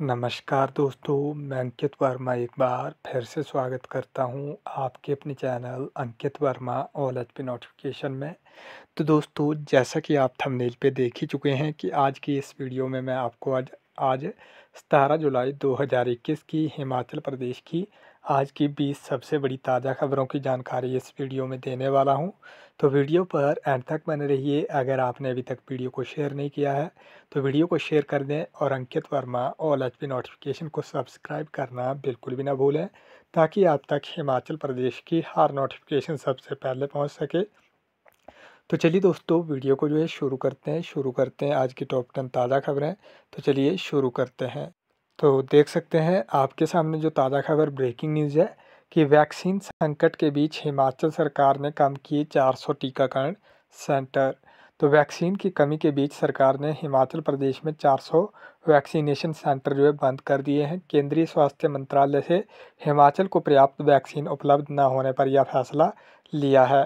नमस्कार दोस्तों मैं अंकित वर्मा एक बार फिर से स्वागत करता हूं आपके अपने channel Ankit Verma all H P notification में तो दोस्तों जैसा कि आप थंबनेल पे देख ही चुके हैं कि आज की इस वीडियो में मैं आपको आज आज सतारह जुलाई 2021 की हिमाचल प्रदेश की आज की 20 सबसे बड़ी ताज़ा खबरों की जानकारी इस वीडियो में देने वाला हूं तो वीडियो पर एंड तक बने रहिए अगर आपने अभी तक वीडियो को शेयर नहीं किया है तो वीडियो को शेयर कर दें और Ankit Verma all H notification को सब्सक्राइब करना बिल्कुल भी ना भूलें ताकि आप तक हिमाचल प्रदेश की हर नोटिफिकेशन सबसे पहले पहुँच सके तो चलिए दोस्तों वीडियो को जो है शुरू करते हैं शुरू करते हैं आज की टॉप टेन ताज़ा खबरें तो चलिए शुरू करते हैं तो देख सकते हैं आपके सामने जो ताज़ा खबर ब्रेकिंग न्यूज़ है कि वैक्सीन संकट के बीच हिमाचल सरकार ने कम किए 400 टीकाकरण सेंटर तो वैक्सीन की कमी के बीच सरकार ने हिमाचल प्रदेश में 400 वैक्सीनेशन सेंटर जो है बंद कर दिए हैं केंद्रीय स्वास्थ्य मंत्रालय से हिमाचल को पर्याप्त वैक्सीन उपलब्ध न होने पर यह फैसला लिया है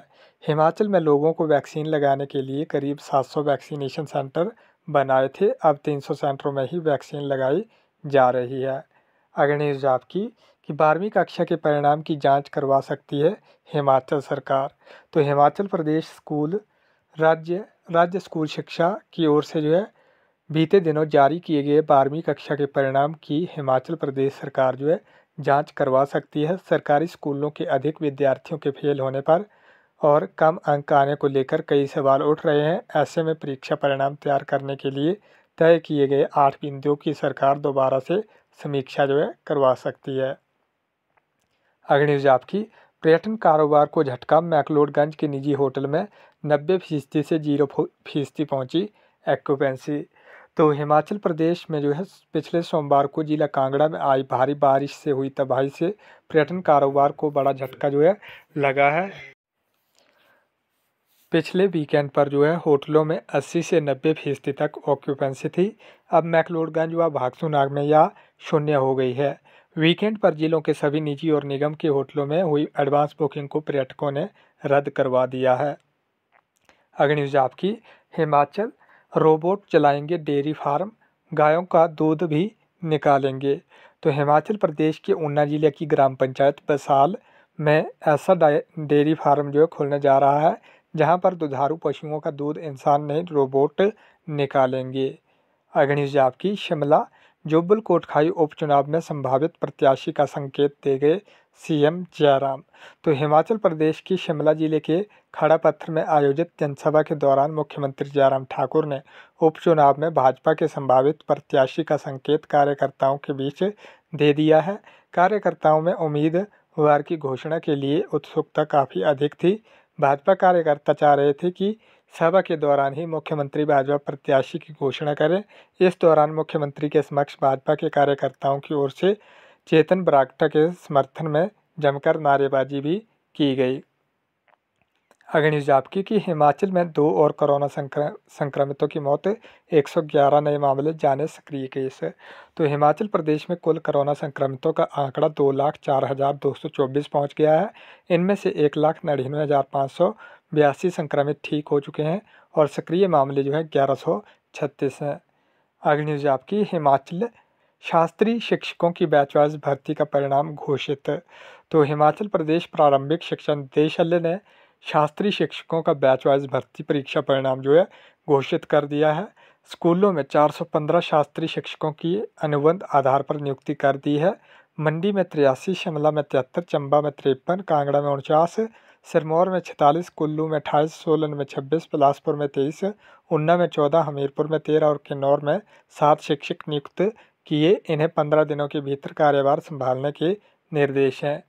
हिमाचल में लोगों को वैक्सीन लगाने के लिए करीब 700 वैक्सीनेशन सेंटर बनाए थे अब 300 सेंटरों में ही वैक्सीन लगाई जा रही है अग्नि जाप की कि बारहवीं कक्षा के परिणाम की जांच करवा सकती है हिमाचल सरकार तो हिमाचल प्रदेश स्कूल राज्य राज्य स्कूल शिक्षा की ओर से जो है बीते दिनों जारी किए गए बारहवीं कक्षा के परिणाम की हिमाचल प्रदेश सरकार जो है जांच करवा सकती है सरकारी स्कूलों के अधिक विद्यार्थियों के फेल होने पर और कम अंक आने को लेकर कई सवाल उठ रहे हैं ऐसे में परीक्षा परिणाम तैयार करने के लिए तय किए गए आठ बिंदुओं की सरकार दोबारा से समीक्षा जो है करवा सकती है अगली न्यूज आपकी पर्यटन कारोबार को झटका मैकलोडगंज के निजी होटल में नब्बे फीसदी से जीरो फीसदी पहुंची एक्यूपेंसी तो हिमाचल प्रदेश में जो है पिछले सोमवार को जिला कांगड़ा में आई भारी बारिश से हुई तबाही से पर्यटन कारोबार को बड़ा झटका जो है लगा है पिछले वीकेंड पर जो है होटलों में 80 से 90 फीसदी तक ऑक्यूपेंसी थी अब मैकलोडगंज व नाग में यह शून्य हो गई है वीकेंड पर जिलों के सभी निजी और निगम के होटलों में हुई एडवांस बुकिंग को पर्यटकों ने रद्द करवा दिया है अग्निज आपकी हिमाचल रोबोट चलाएंगे डेयरी फार्म गायों का दूध भी निकालेंगे तो हिमाचल प्रदेश के ऊना जिले की ग्राम पंचायत बसाल में ऐसा डेयरी फार्म जो है खोलने जा रहा है जहां पर दुधारू पशुओं का दूध इंसान नहीं रोबोट निकालेंगे अग्निश जाप की शिमला जोबल कोटखाई उपचुनाव में संभावित प्रत्याशी का संकेत दे गए सीएम जयराम तो हिमाचल प्रदेश की शिमला जिले के खड़ापत्थर में आयोजित जनसभा के दौरान मुख्यमंत्री जयराम ठाकुर ने उपचुनाव में भाजपा के संभावित प्रत्याशी का संकेत कार्यकर्ताओं के बीच दे दिया है कार्यकर्ताओं में उम्मीदवार की घोषणा के लिए उत्सुकता काफ़ी अधिक थी भाजपा कार्यकर्ता चाह रहे थे कि सभा के दौरान ही मुख्यमंत्री भाजपा प्रत्याशी की घोषणा करें इस दौरान मुख्यमंत्री के समक्ष भाजपा के कार्यकर्ताओं की ओर से चेतन बरागटा के समर्थन में जमकर नारेबाजी भी की गई अग्निश जाप कि हिमाचल में दो और कोरोना संक्रमितों की मौत 111 नए मामले जाने सक्रिय केस तो हिमाचल प्रदेश में कुल कोरोना संक्रमितों का आंकड़ा दो लाख चार हज़ार दो सौ चौबीस पहुँच गया है इनमें से एक लाख नड़ानवे हज़ार पाँच सौ बयासी संक्रमित ठीक हो चुके हैं और सक्रिय मामले जो है ग्यारह सौ छत्तीस हैं अग्निश जाप हिमाचल शास्त्रीय शिक्षकों की बैच भर्ती का परिणाम घोषित तो हिमाचल प्रदेश प्रारंभिक शिक्षा निदेशालय ने शास्त्री शिक्षकों का बैच वाइज भर्ती परीक्षा परिणाम जो है घोषित कर दिया है स्कूलों में 415 शास्त्री शिक्षकों की अनुबंध आधार पर नियुक्ति कर दी है मंडी में तिरासी शिमला में तिहत्तर चंबा में तिरपन कांगड़ा में उनचास सिरमौर में छतालीस कुल्लू में अठाईस सोलन में छब्बीस बिलासपुर में तेईस ऊना में चौदह हमीरपुर में तेरह और किन्नौर में सात शिक्षक नियुक्त किए इन्हें पंद्रह दिनों के भीतर कार्यभार संभालने के निर्देश हैं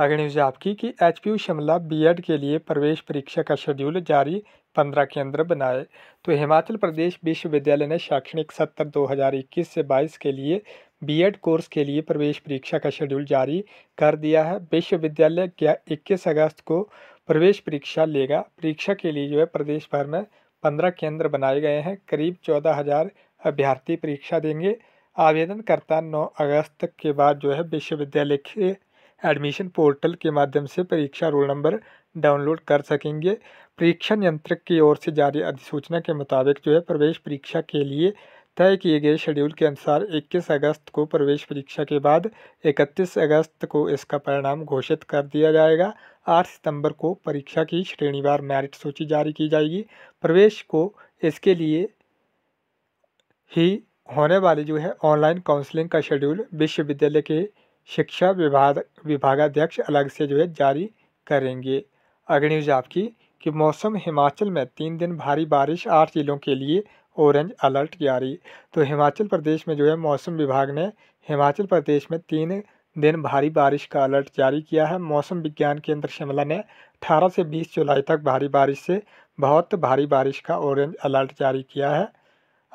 आगे न्यूज़ आपकी कि H P U Shimla B Ed के लिए प्रवेश परीक्षा का शेड्यूल जारी पंद्रह केंद्र बनाए तो हिमाचल प्रदेश विश्वविद्यालय ने शैक्षणिक सत्र 2021 से 22 के लिए बीएड कोर्स के लिए प्रवेश परीक्षा का शेड्यूल जारी कर दिया है विश्वविद्यालय क्या इक्कीस अगस्त को प्रवेश परीक्षा लेगा परीक्षा के लिए जो है प्रदेश भर में पंद्रह केंद्र बनाए गए हैं करीब चौदह हज़ार अभ्यर्थी परीक्षा देंगे आवेदनकर्ता नौ अगस्त के बाद जो है विश्वविद्यालय के एडमिशन पोर्टल के माध्यम से परीक्षा रोल नंबर डाउनलोड कर सकेंगे परीक्षा नियंत्रक की ओर से जारी अधिसूचना के मुताबिक जो है प्रवेश परीक्षा के लिए तय किए गए शेड्यूल के अनुसार 21 अगस्त को प्रवेश परीक्षा के बाद 31 अगस्त को इसका परिणाम घोषित कर दिया जाएगा 8 सितंबर को परीक्षा की श्रेणीवार मेरिट सूची जारी की जाएगी प्रवेश को इसके लिए ही होने वाली जो है ऑनलाइन काउंसलिंग का शेड्यूल विश्वविद्यालय के शिक्षा विभाग विभागाध्यक्ष अलग से जो है जारी करेंगे अगली न्यूज आपकी कि मौसम हिमाचल में तीन दिन भारी बारिश आठ जिलों के लिए ऑरेंज अलर्ट जारी तो हिमाचल प्रदेश में जो है मौसम विभाग ने हिमाचल प्रदेश में तीन दिन भारी बारिश का अलर्ट जारी किया है मौसम विज्ञान केंद्र शिमला ने 18 से 20 जुलाई तक भारी बारिश से बहुत भारी बारिश का ऑरेंज अलर्ट जारी किया है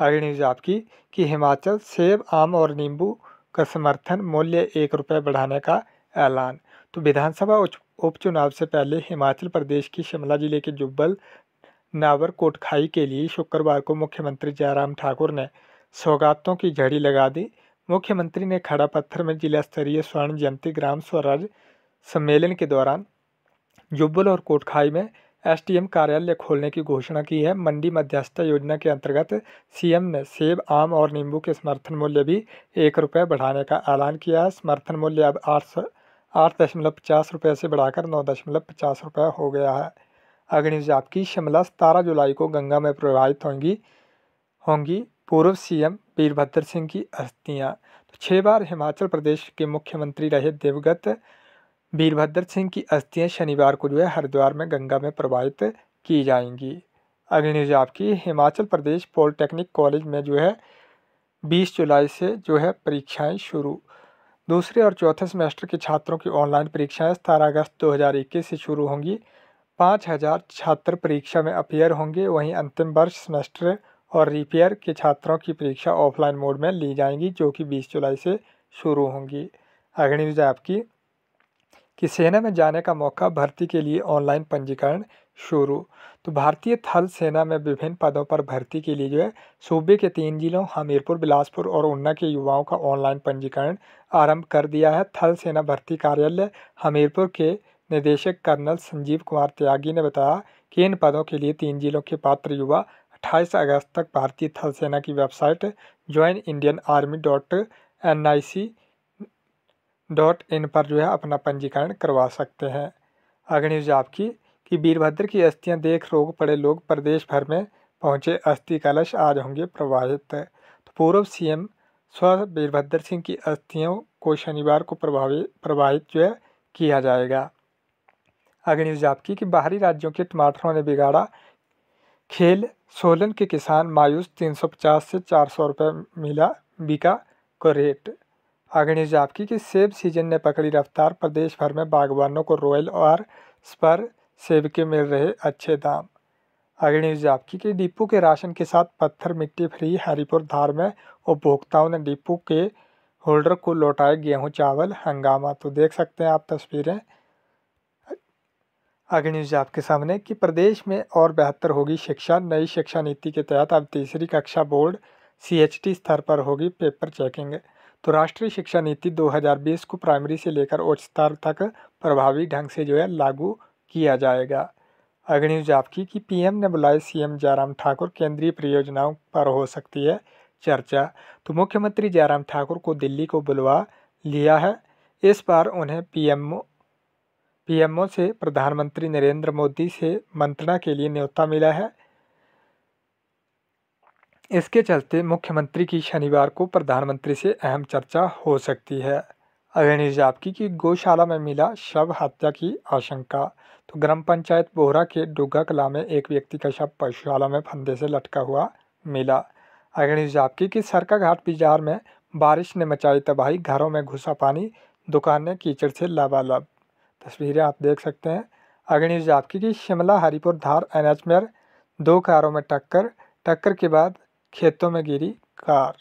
अगली न्यूज़ आपकी कि हिमाचल सेब आम और नींबू का समर्थन मूल्य एक रुपये बढ़ाने का ऐलान तो विधानसभा उपचुनाव से पहले हिमाचल प्रदेश की शिमला जिले के जुब्बल नावर कोटखाई के लिए शुक्रवार को मुख्यमंत्री जयराम ठाकुर ने सौगातों की झड़ी लगा दी मुख्यमंत्री ने खड़ा पत्थर में जिला स्तरीय स्वर्ण जयंती ग्राम स्वराज सम्मेलन के दौरान जुब्बल और कोटखाई में एसडीएम कार्यालय खोलने की घोषणा की है मंडी मध्यस्थता योजना के अंतर्गत सीएम ने सेब आम और नींबू के समर्थन मूल्य भी एक रुपये बढ़ाने का ऐलान किया है समर्थन मूल्य अब आठ आठ दशमलव पचास रुपये से बढ़ाकर नौ दशमलव पचास रुपये हो गया है अग्निश की शिमला सतारह जुलाई को गंगा में प्रवाहित होंगी होंगी पूर्व सीएम वीरभद्र सिंह की अस्थियां तो छः बार हिमाचल प्रदेश के मुख्यमंत्री रहे देवगत वीरभद्र सिंह की अस्थियां शनिवार को जो है हरिद्वार में गंगा में प्रवाहित की जाएंगी अगली न्यूज आपकी हिमाचल प्रदेश पॉलिटेक्निक कॉलेज में जो है 20 जुलाई से जो है परीक्षाएं शुरू दूसरे और चौथे सेमेस्टर के छात्रों की ऑनलाइन परीक्षाएं सतारह अगस्त दो से शुरू होंगी पाँच हज़ार छात्र परीक्षा में अपेयर होंगे वहीं अंतिम वर्ष सेमेस्टर और रिपेयर के छात्रों की परीक्षा ऑफलाइन मोड में ली जाएंगी जो कि 20 जुलाई से शुरू होंगी अगली न्यूज आपकी कि सेना में जाने का मौका भर्ती के लिए ऑनलाइन पंजीकरण शुरू तो भारतीय थल सेना में विभिन्न पदों पर भर्ती के लिए जो है सूबे के तीन जिलों हमीरपुर बिलासपुर और ऊना के युवाओं का ऑनलाइन पंजीकरण आरंभ कर दिया है थल सेना भर्ती कार्यालय हमीरपुर के निदेशक कर्नल संजीव कुमार त्यागी ने बताया कि इन पदों के लिए तीन जिलों के पात्र युवा 28 अगस्त तक भारतीय थल सेना की website join Indian army dot N I C dot in पर जो है अपना पंजीकरण करवा सकते हैं अग्नि न्यूज आपकी कि वीरभद्र की अस्थियां देख रोग पड़े लोग प्रदेश भर में पहुंचे अस्थि कलश आज होंगे प्रभावित तो पूर्व सीएम स्व वीरभद्र सिंह की अस्थियों को शनिवार को प्रभावित प्रभावित जो है किया जाएगा अग्नि न्यूज आपकी कि बाहरी राज्यों के टमाटरों ने बिगाड़ा खेल सोलन के किसान मायूस तीन से चार सौ मिला बिका को रेट अग्नि जापकी की सेब सीजन ने पकड़ी रफ्तार प्रदेश भर में बागवानों को रॉयल और स्पर सेब के मिल रहे अच्छे दाम अग्नि जापकी के डिपो के राशन के साथ पत्थर मिट्टी फ्री हरिपुर धार में उपभोक्ताओं ने डिपो के होल्डर को लौटाए गेहूं चावल हंगामा तो देख सकते हैं आप तस्वीरें आगे न्यूज आपके सामने कि प्रदेश में और बेहतर होगी शिक्षा नई शिक्षा नीति के तहत अब तीसरी कक्षा बोर्ड सी स्तर पर होगी पेपर चेकिंग तो राष्ट्रीय शिक्षा नीति 2020 को प्राइमरी से लेकर उच्च स्तर तक प्रभावी ढंग से जो है लागू किया जाएगा अग्निज आपकी कि पीएम ने बुलाए सीएम जयराम ठाकुर केंद्रीय परियोजनाओं पर हो सकती है चर्चा तो मुख्यमंत्री जयराम ठाकुर को दिल्ली को बुलवा लिया है इस बार उन्हें पीएमओ पीएमओ से प्रधानमंत्री नरेंद्र मोदी से मंत्रणा के लिए न्योता मिला है इसके चलते मुख्यमंत्री की शनिवार को प्रधानमंत्री से अहम चर्चा हो सकती है अगनी आपकी की गौशाला में मिला शव हत्या की आशंका तो ग्राम पंचायत बोहरा के डुग्गा कला में एक व्यक्ति का शव पशुशाला में फंदे से लटका हुआ मिला अगनी जापकी की सरका घाट बाजार में बारिश ने मचाई तबाही घरों में घुसा पानी दुकान ने कीचड़ से लबालब तस्वीरें आप देख सकते हैं अग्नि जापकी की शिमला हरिपुर धार एन एच में दो कारों में टक्कर टक्कर के बाद खेतों में गिरी कार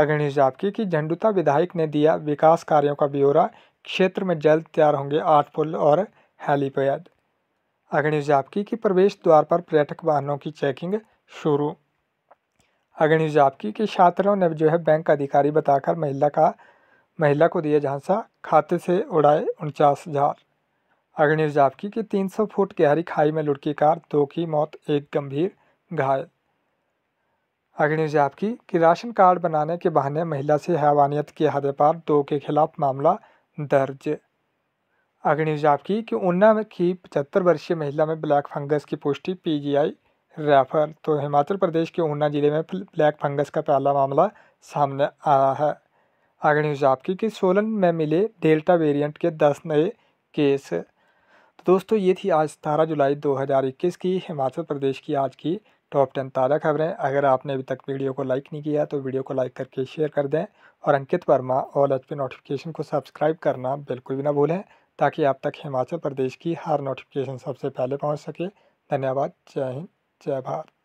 अग्रणी जापकी की झंडुता विधायक ने दिया विकास कार्यों का ब्यौरा क्षेत्र में जल्द तैयार होंगे आठ पुल और हेलीपैड अग्निश जापकी की प्रवेश द्वार पर पर्यटक वाहनों की चेकिंग शुरू अग्निश जापकी के छात्रों ने जो है बैंक अधिकारी बताकर महिला का महिला को दिया झांसा खाते से उड़ाए उनचास हज़ार जापकी आपकी कि 300 फुट गहरी खाई में लुढ़की कार दो की मौत एक गंभीर घायल आगे न्यूज़ आपकी कि राशन कार्ड बनाने के बहाने महिला से हैवानियत के हद पार दो के खिलाफ मामला दर्ज आगे न्यूज़ आपकी कि ऊना की पचहत्तर वर्षीय महिला में ब्लैक फंगस की पुष्टि पीजीआई रेफर तो हिमाचल प्रदेश के ऊना जिले में ब्लैक फंगस का पहला मामला सामने आया है आगे न्यूज़ आपकी कि सोलन में मिले डेल्टा वेरियंट के दस नए केस तो दोस्तों ये थी आज सतारह जुलाई दो की हिमाचल प्रदेश की आज की टॉप टेन ताज़ा खबरें अगर आपने अभी तक वीडियो को लाइक नहीं किया तो वीडियो को लाइक करके शेयर कर दें और Ankit Verma all H notification को सब्सक्राइब करना बिल्कुल भी ना भूलें ताकि आप तक हिमाचल प्रदेश की हर नोटिफिकेशन सबसे पहले पहुँच सके धन्यवाद जय हिंद जय भारत